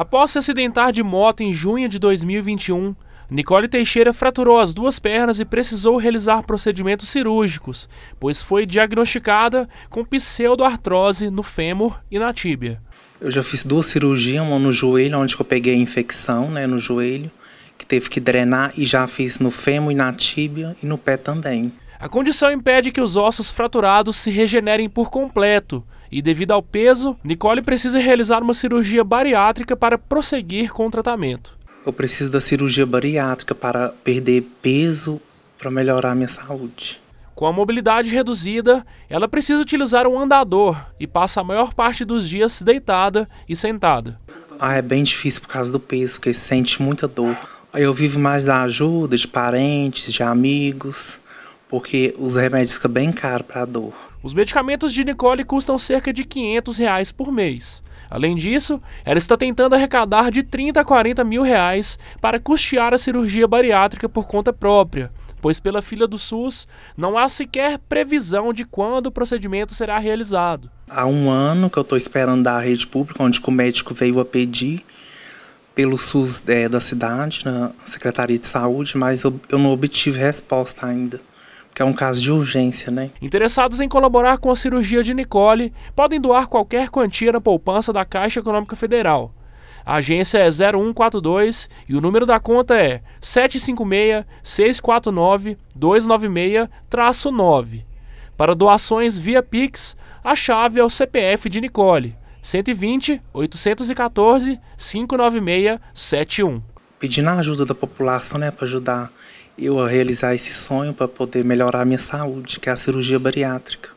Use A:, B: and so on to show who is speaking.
A: Após se acidentar de moto em junho de 2021, Nicole Teixeira fraturou as duas pernas e precisou realizar procedimentos cirúrgicos, pois foi diagnosticada com pseudoartrose no fêmur e na tíbia.
B: Eu já fiz duas cirurgias, uma no joelho, onde eu peguei a infecção né, no joelho, que teve que drenar, e já fiz no
A: fêmur e na tíbia e no pé também. A condição impede que os ossos fraturados se regenerem por completo, e, devido ao peso, Nicole precisa realizar uma cirurgia bariátrica para prosseguir com o tratamento. Eu preciso da cirurgia bariátrica para perder peso para melhorar minha saúde. Com a mobilidade reduzida, ela precisa utilizar um andador e passa a maior parte dos dias deitada e sentada.
B: Ah, é bem difícil por causa do peso, porque sente muita dor. Eu vivo mais da ajuda de
A: parentes, de amigos, porque os remédios ficam bem caros para a dor. Os medicamentos de Nicole custam cerca de 500 reais por mês. Além disso, ela está tentando arrecadar de 30 a 40 mil reais para custear a cirurgia bariátrica por conta própria, pois pela filha do SUS não há sequer previsão de quando o procedimento será realizado.
B: Há um ano que eu estou esperando da rede pública, onde o médico veio a pedir pelo SUS é, da cidade, na Secretaria de Saúde, mas eu, eu não obtive resposta ainda que é um caso de urgência, né?
A: Interessados em colaborar com a cirurgia de Nicole podem doar qualquer quantia na poupança da Caixa Econômica Federal. A agência é 0142 e o número da conta é 756-649-296-9. Para doações via Pix, a chave é o CPF de Nicole, 120 814 59671. Pedindo a ajuda da população, né, para ajudar
B: eu realizar esse sonho para poder melhorar a minha saúde, que é a cirurgia bariátrica.